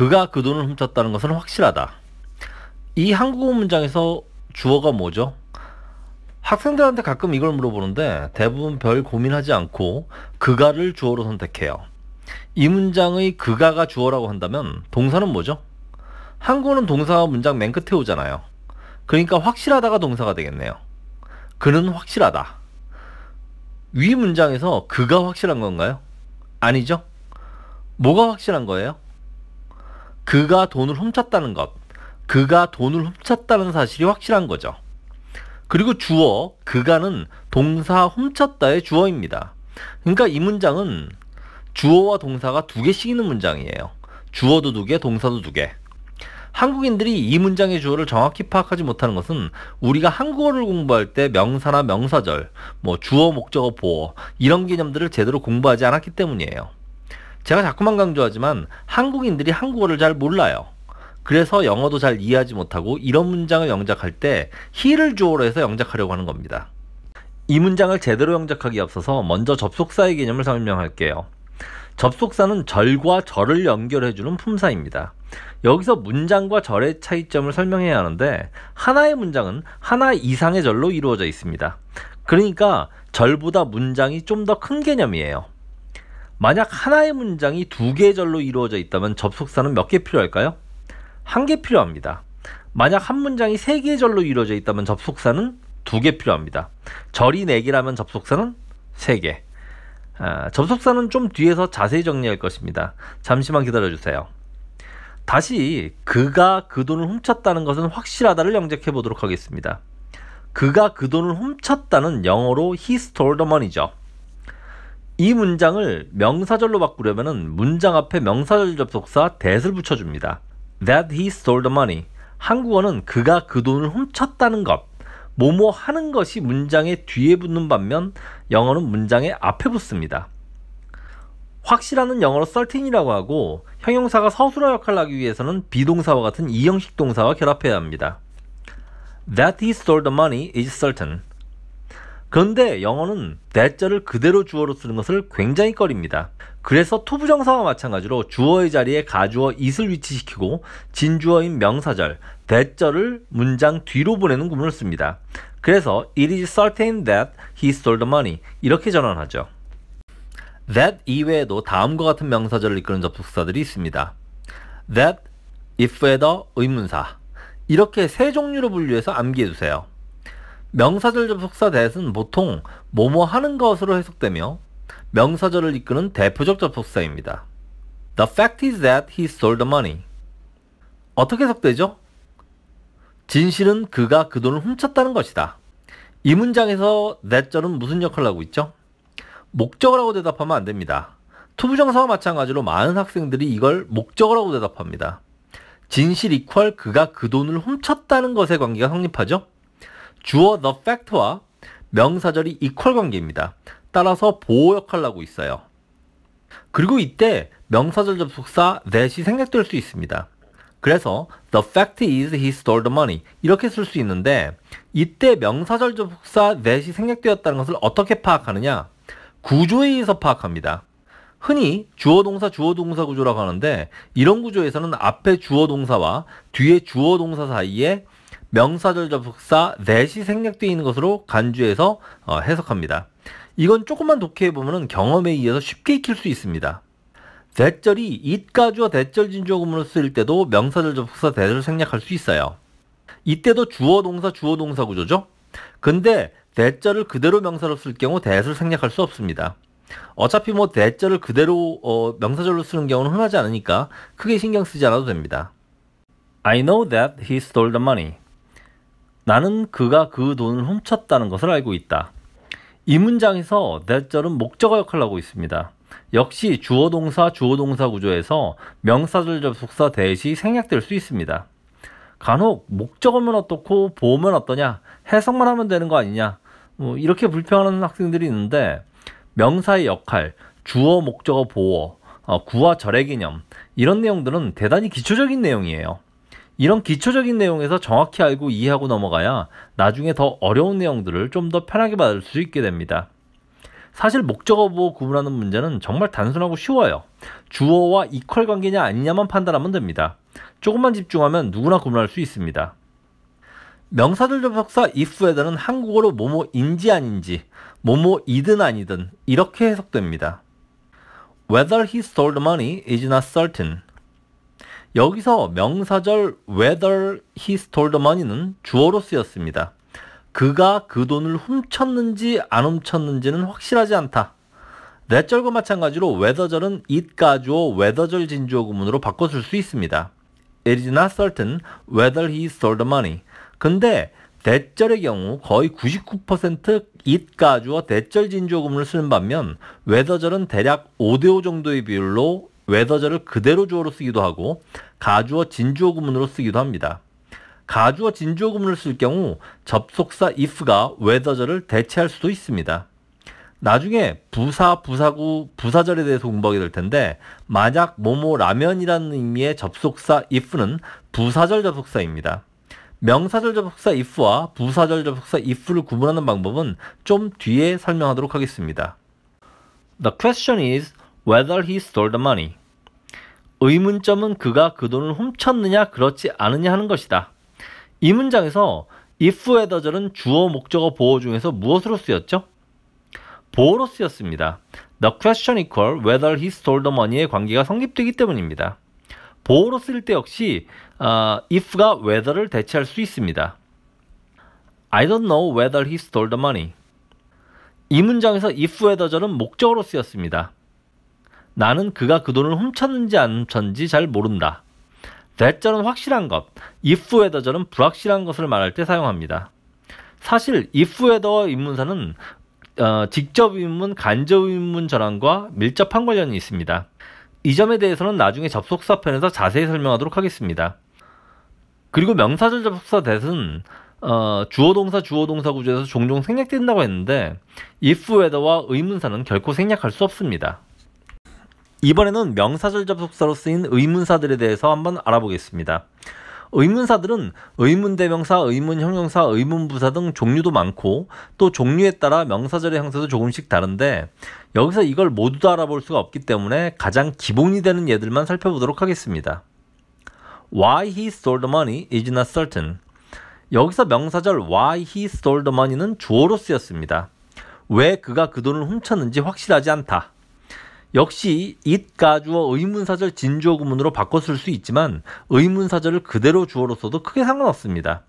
그가 그 돈을 훔쳤다는 것은 확실하다. 이 한국어 문장에서 주어가 뭐죠? 학생들한테 가끔 이걸 물어보는데 대부분 별 고민하지 않고 그가를 주어로 선택해요. 이 문장의 그가가 주어라고 한다면 동사는 뭐죠? 한국어는 동사 문장 맨 끝에 오잖아요. 그러니까 확실하다가 동사가 되겠네요. 그는 확실하다. 위 문장에서 그가 확실한 건가요? 아니죠? 뭐가 확실한 거예요? 그가 돈을 훔쳤다는 것, 그가 돈을 훔쳤다는 사실이 확실한 거죠. 그리고 주어, 그가는 동사 훔쳤다의 주어입니다. 그러니까 이 문장은 주어와 동사가 두 개씩 있는 문장이에요. 주어도 두 개, 동사도 두 개. 한국인들이 이 문장의 주어를 정확히 파악하지 못하는 것은 우리가 한국어를 공부할 때 명사나 명사절, 뭐 주어, 목적어, 보어 이런 개념들을 제대로 공부하지 않았기 때문이에요. 제가 자꾸만 강조하지만 한국인들이 한국어를 잘 몰라요. 그래서 영어도 잘 이해하지 못하고 이런 문장을 영작할 때 he를 주어로 해서 영작하려고 하는 겁니다. 이 문장을 제대로 영작하기 에 앞서서 먼저 접속사의 개념을 설명할게요. 접속사는 절과 절을 연결해주는 품사입니다. 여기서 문장과 절의 차이점을 설명해야 하는데 하나의 문장은 하나 이상의 절로 이루어져 있습니다. 그러니까 절보다 문장이 좀 더 큰 개념이에요. 만약 하나의 문장이 두 개 절로 이루어져 있다면 접속사는 몇 개 필요할까요? 한 개 필요합니다. 만약 한 문장이 세 개 절로 이루어져 있다면 접속사는 두 개 필요합니다. 절이 네 개라면 접속사는 세 개. 아, 접속사는 좀 뒤에서 자세히 정리할 것입니다. 잠시만 기다려주세요. 다시 그가 그 돈을 훔쳤다는 것은 확실하다를 영작해 보도록 하겠습니다. 그가 그 돈을 훔쳤다는 영어로 he stole the money죠. 이 문장을 명사절로 바꾸려면 문장 앞에 명사절 접속사 that을 붙여줍니다. That he stole the money. 한국어는 그가 그 돈을 훔쳤다는 것. 뭐뭐 하는 것이 문장의 뒤에 붙는 반면 영어는 문장의 앞에 붙습니다. 확실한은 영어로 썰팅이라고 하고 형용사가 서술어 역할을 하기 위해서는 비동사와 같은 이형식 동사와 결합해야 합니다. That he stole the money is certain. 그런데 영어는 대자를 그대로 주어로 쓰는 것을 굉장히 꺼립니다. 그래서 투부정사와 마찬가지로 주어의 자리에 가주어 이슬 위치시키고 진주어인 명사절, 대절을 문장 뒤로 보내는 구문을 씁니다. 그래서 It is certain that he stole the money 이렇게 전환하죠. That 이외에도 다음과 같은 명사절을 이끄는 접속사들이 있습니다. That, if, whether, 의문사 이렇게 세 종류로 분류해서 암기해주세요 명사절 접속사 대은 보통 뭐뭐 하는 것으로 해석되며 명사절을 이끄는 대표적 접속사입니다. The fact is that he stole the money. 어떻게 해석되죠? 진실은 그가 그 돈을 훔쳤다는 것이다. 이 문장에서 that절은 무슨 역할을 하고 있죠? 목적어라고 대답하면 안 됩니다. 투부정사와 마찬가지로 많은 학생들이 이걸 목적어라고 대답합니다. 진실 이퀄 그가 그 돈을 훔쳤다는 것의 관계가 성립하죠? 주어 the fact와 명사절이 이퀄 관계입니다. 따라서 보호 역할을 하고 있어요. 그리고 이때 명사절 접속사 that이 생략될 수 있습니다. 그래서 the fact is he stole the money 이렇게 쓸 수 있는데 이때 명사절 접속사 that이 생략되었다는 것을 어떻게 파악하느냐? 구조에 의해서 파악합니다. 흔히 주어 동사 주어 동사 구조라고 하는데 이런 구조에서는 앞에 주어 동사와 뒤에 주어 동사 사이에 명사절 접속사 t h 이 생략되어 있는 것으로 간주해서 어, 해석합니다. 이건 조금만 독해해보면 경험에 의해서 쉽게 익힐 수 있습니다. 대절이 it가주와 대절 진주어구문로 쓰일 때도 명사절 접속사 대절 을 생략할 수 있어요. 이때도 주어 동사 주어 동사 구조죠. 근데 대절을 그대로 명사로 쓸 경우 대절 을 생략할 수 없습니다. 어차피 뭐 대절을 그대로 어, 명사절로 쓰는 경우는 흔하지 않으니까 크게 신경 쓰지 않아도 됩니다. I know that he stole the money. 나는 그가 그 돈을 훔쳤다는 것을 알고 있다. 이 문장에서 that절은 목적어 역할을 하고 있습니다. 역시 주어동사 주어동사 구조에서 명사절 접속사 대시 생략될 수 있습니다. 간혹 목적어면 어떻고 보면 어떠냐 해석만 하면 되는 거 아니냐 뭐 이렇게 불평하는 학생들이 있는데 명사의 역할, 주어 목적어 보어, 어, 구와 절의 개념 이런 내용들은 대단히 기초적인 내용이에요. 이런 기초적인 내용에서 정확히 알고 이해하고 넘어가야 나중에 더 어려운 내용들을 좀 더 편하게 받을 수 있게 됩니다. 사실 목적어 보호 구분하는 문제는 정말 단순하고 쉬워요. 주어와 이퀄 관계냐 아니냐만 판단하면 됩니다. 조금만 집중하면 누구나 구분할 수 있습니다. 명사들 접속사 if에서는 한국어로 뭐뭐인지 아닌지, 뭐뭐이든 아니든 이렇게 해석됩니다. Whether he stole the money is not certain. 여기서 명사절 whether he stole the money는 주어로 쓰였습니다. 그가 그 돈을 훔쳤는지 안 훔쳤는지는 확실하지 않다. 넷절과 마찬가지로 whether절은 it가 주어 whether절 진주어 구문으로 바꿔 쓸수 있습니다. It is not certain whether he stole the money. 근데 대절의 경우 거의 99% it가 주어 대절 진주어 구문을 쓰는 반면 whether절은 대략 5대5 정도의 비율로 외더절을 그대로 주어로 쓰기도 하고 가주어 진주어 구문으로 쓰기도 합니다. 가주어 진주어 구문을 쓸 경우 접속사 if가 외더절을 대체할 수도 있습니다. 나중에 부사, 부사구, 부사절에 대해서 공부하게 될 텐데 만약 모모 라면이라는 의미의 접속사 if는 부사절 접속사입니다. 명사절 접속사 if와 부사절 접속사 if를 구분하는 방법은 좀 뒤에 설명하도록 하겠습니다. The question is whether he stole the money. 의문점은 그가 그 돈을 훔쳤느냐 그렇지 않느냐 하는 것이다. 이 문장에서 if의 더절은 주어 목적어 보호 중에서 무엇으로 쓰였죠? 보호로 쓰였습니다. The question equal whether he stole the money의 관계가 성립되기 때문입니다. 보호로 쓸 때 역시 어, if가 whether를 대체할 수 있습니다. I don't know whether he stole the money. 이 문장에서 if whether절은 목적어로 쓰였습니다. 나는 그가 그 돈을 훔쳤는지 안 훔쳤는지 잘 모른다. that절은 확실한 것, if whether절은 불확실한 것을 말할 때 사용합니다. 사실 if whether 입문사는 어, 직접 입문, 간접 입문 전환과 밀접한 관련이 있습니다. 이 점에 대해서는 나중에 접속사 편에서 자세히 설명하도록 하겠습니다. 그리고 명사절 접속사 대은 어, 주어동사 주어동사 구조에서 종종 생략된다고 했는데 if whether와 의문사는 결코 생략할 수 없습니다. 이번에는 명사절 접속사로 쓰인 의문사들에 대해서 한번 알아보겠습니다. 의문사들은 의문대명사, 의문형용사, 의문부사 등 종류도 많고 또 종류에 따라 명사절의 형태도 조금씩 다른데 여기서 이걸 모두 다 알아볼 수가 없기 때문에 가장 기본이 되는 예들만 살펴보도록 하겠습니다. Why he stole the money is not certain. 여기서 명사절 why he stole the money는 주어로 쓰였습니다. 왜 그가 그 돈을 훔쳤는지 확실하지 않다. 역시 it 가주어 의문사절 진주어 구문으로 바꿔 쓸 수 있지만 의문사절을 그대로 주어로 써도 크게 상관없습니다.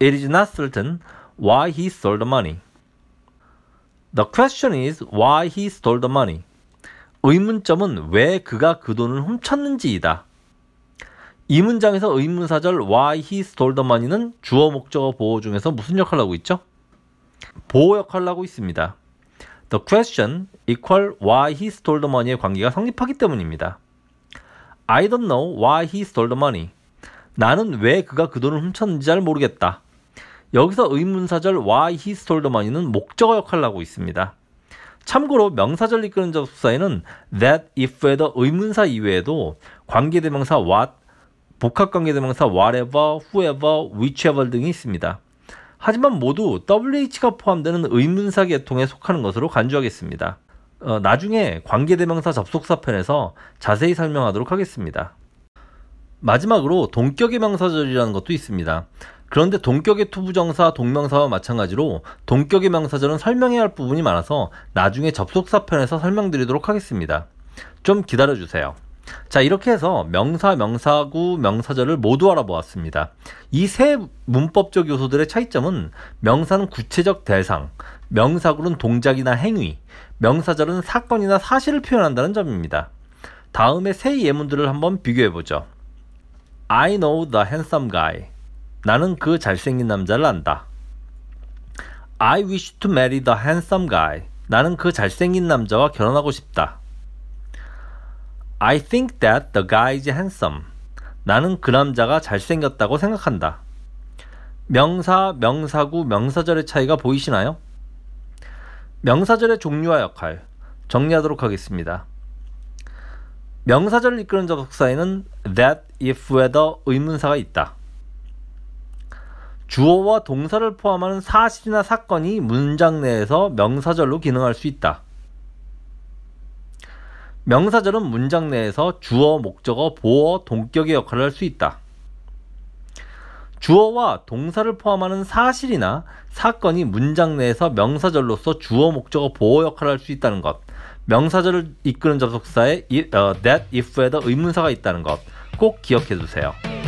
It is not certain why he stole the money. The question is why he stole the money. 의문점은 왜 그가 그 돈을 훔쳤는지이다. 이 문장에서 의문사절 why he stole the money는 주어 목적어 보호 중에서 무슨 역할을 하고 있죠? 보호 역할을 하고 있습니다. The question equal why he stole the money의 관계가 성립하기 때문입니다. I don't know why he stole the money. 나는 왜 그가 그 돈을 훔쳤는지 잘 모르겠다. 여기서 의문사절 why he stole the money는 목적어 역할을 하고 있습니다. 참고로 명사절 이끄는 접속사에는 that, if에 더 의문사 이외에도 관계대명사 what, 복합관계대명사 whatever, whoever, whichever 등이 있습니다. 하지만 모두 WH가 포함되는 의문사 계통에 속하는 것으로 간주하겠습니다. 어, 나중에 관계대명사 접속사 편에서 자세히 설명하도록 하겠습니다. 마지막으로 동격의 명사절이라는 것도 있습니다. 그런데 동격의 투부정사, 동명사와 마찬가지로 동격의 명사절은 설명해야 할 부분이 많아서 나중에 접속사 편에서 설명드리도록 하겠습니다. 좀 기다려주세요. 자, 이렇게 해서 명사, 명사구, 명사절을 모두 알아보았습니다. 이 세 문법적 요소들의 차이점은 명사는 구체적 대상, 명사구는 동작이나 행위, 명사절은 사건이나 사실을 표현한다는 점입니다. 다음에 세 예문들을 한번 비교해 보죠. I know the handsome guy. 나는 그 잘생긴 남자를 안다. I wish to marry the handsome guy. 나는 그 잘생긴 남자와 결혼하고 싶다. I think that the guy is handsome. 나는 그 남자가 잘생겼다고 생각한다. 명사, 명사구, 명사절의 차이가 보이시나요? 명사절의 종류와 역할 정리하도록 하겠습니다. 명사절을 이끄는 접속사에는 that, if, whether 의문사가 있다. 주어와 동사를 포함하는 사실이나 사건이 문장 내에서 명사절로 기능할 수 있다. 명사절은 문장 내에서 주어, 목적어, 보어, 동격의 역할을 할 수 있다. 주어와 동사를 포함하는 사실이나 사건이 문장 내에서 명사절로서 주어, 목적어, 보어 역할을 할 수 있다는 것. 명사절을 이끄는 접속사에 어, that, if에다 의문사가 있다는 것꼭 기억해 두세요.